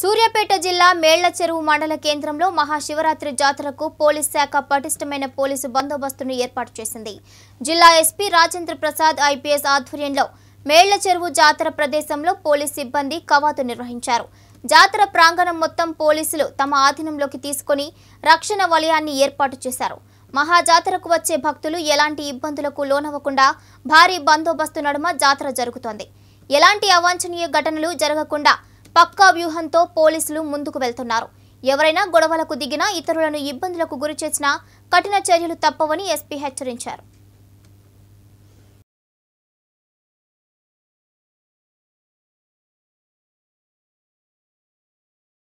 సూర్యాపేట జిల్లా మేళ్ల చెరువు మండల కేంద్రంలో మహాశివరాత్రి జాతరకు పోలీస్ శాఖ పటిష్టమైన పోలీసు బందోబస్తును ఏర్పాటు చేసింది జిల్లా ఎస్పీ రాజేంద్ర ప్రసాద్ ఐపీఎస్ ఆధ్వర్యంలో మేళ్ల చెరువు జాతర ప్రదేశంలో పోలీస్ సిబ్బంది కవాతు నిర్వహించారు జాతర ప్రాంగణం మొత్తం పోలీసులు తమ ఆధీనంలోకి తీసుకుని రక్షణ వలయాన్ని ఏర్పాటు చేశారు మహాజాతరకు వచ్చే భక్తులు ఎలాంటి ఇబ్బందులకు లోనవ్వకుండా భారీ బందోబస్తు నడుమ జాతర జరుగుతోంది ఎలాంటి అవాంఛనీయ ఘటనలు జరగకుండా పక్కా వ్యూహంతో పోలీసులు ముందుకు వెళ్తున్నారు ఎవరైనా గొడవలకు దిగినా ఇతరులను ఇబ్బందులకు గురి చేసినా కఠిన చర్యలు తప్పవని ఎస్పీ హెచ్చరించారు